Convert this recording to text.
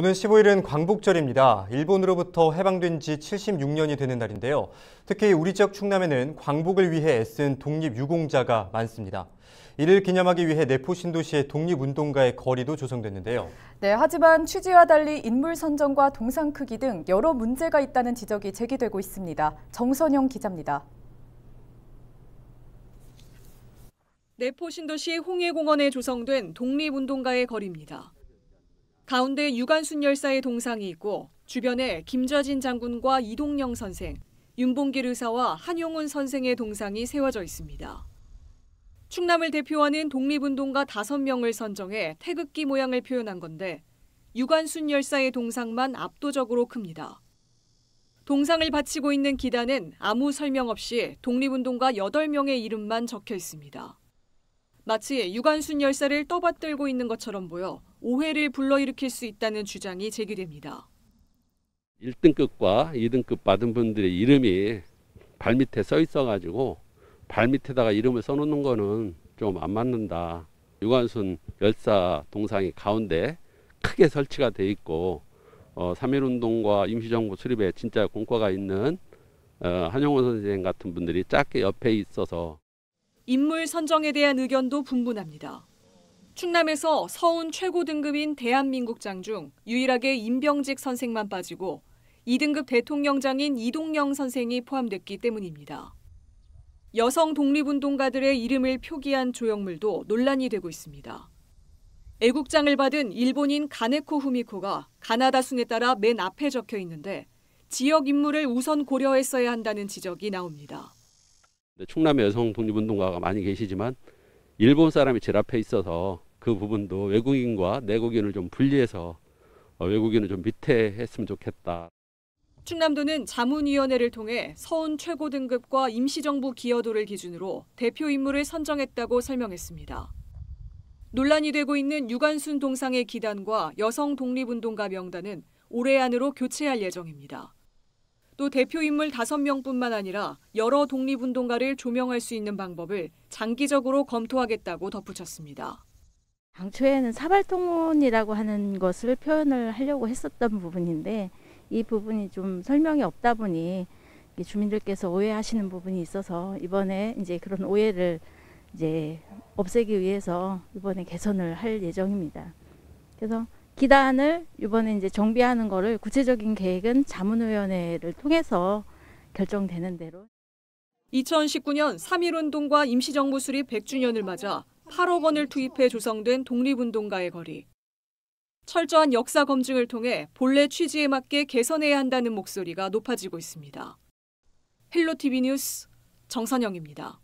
오늘 15일은 광복절입니다. 일본으로부터 해방된 지 76년이 되는 날인데요. 특히 우리 지역 충남에는 광복을 위해 애쓴 독립유공자가 많습니다. 이를 기념하기 위해 내포 신도시의 독립운동가의 거리도 조성됐는데요. 네, 하지만 취지와 달리 인물 선정과 동상 크기 등 여러 문제가 있다는 지적이 제기되고 있습니다. 정선영 기자입니다. 내포 신도시 홍해공원에 조성된 독립운동가의 거리입니다. 가운데 유관순 열사의 동상이 있고 주변에 김좌진 장군과 이동영 선생, 윤봉길 의사와 한용운 선생의 동상이 세워져 있습니다. 충남을 대표하는 독립운동가 5명을 선정해 태극기 모양을 표현한 건데 유관순 열사의 동상만 압도적으로 큽니다. 동상을 바치고 있는 기단은 아무 설명 없이 독립운동가 8명의 이름만 적혀 있습니다. 마치 유관순 열사를 떠받들고 있는 것처럼 보여 오해를 불러일으킬 수 있다는 주장이 제기됩니다. 1등급과 2등급 받은 분들의 이름이 발밑에 써 있어가지고 발밑에다가 이름을 써놓는 거는 좀 안 맞는다. 유관순 열사 동상이 가운데 크게 설치가 돼 있고 어, 3.1운동과 임시정부 수립에 진짜 공과가 있는 어, 한용호 선생 같은 분들이 작게 옆에 있어서 인물 선정에 대한 의견도 분분합니다. 충남에서 서운 최고 등급인 대한민국장 중 유일하게 임병직 선생만 빠지고 2등급 대통령장인 이동영 선생이 포함됐기 때문입니다. 여성 독립운동가들의 이름을 표기한 조형물도 논란이 되고 있습니다. 애국장을 받은 일본인 가네코 후미코가 가나다 순에 따라 맨 앞에 적혀 있는데 지역 인물을 우선 고려했어야 한다는 지적이 나옵니다. 충남 여성 독립운동가가 많이 계시지만 일본 사람이 제일 에 있어서 그 부분도 외국인과 내국인을 좀 분리해서 어, 외국인을 좀 밑에 했으면 좋겠다. 충남도는 자문위원회를 통해 서훈 최고 등급과 임시정부 기여도를 기준으로 대표 인물을 선정했다고 설명했습니다. 논란이 되고 있는 유관순 동상의 기단과 여성 독립운동가 명단은 올해 안으로 교체할 예정입니다. 또 대표 인물 5명뿐만 아니라 여러 독립운동가를 조명할 수 있는 방법을 장기적으로 검토하겠다고 덧붙였습니다. 당초에는 사발통원이라고 하는 것을 표현을 하려고 했었던 부분인데 이 부분이 좀 설명이 없다 보니 주민들께서 오해하시는 부분이 있어서 이번에 이제 그런 오해를 이제 없애기 위해서 이번에 개선을 할 예정입니다. 그래서 기단을 이번에 이제 정비하는 거를 구체적인 계획은 자문위원회를 통해서 결정되는 대로 2019년 3.1운동과 임시정부 수립 100주년을 맞아 8억 원을 투입해 조성된 독립운동가의 거리. 철저한 역사 검증을 통해 본래 취지에 맞게 개선해야 한다는 목소리가 높아지고 있습니다. 헬로TV 뉴스 정선영입니다.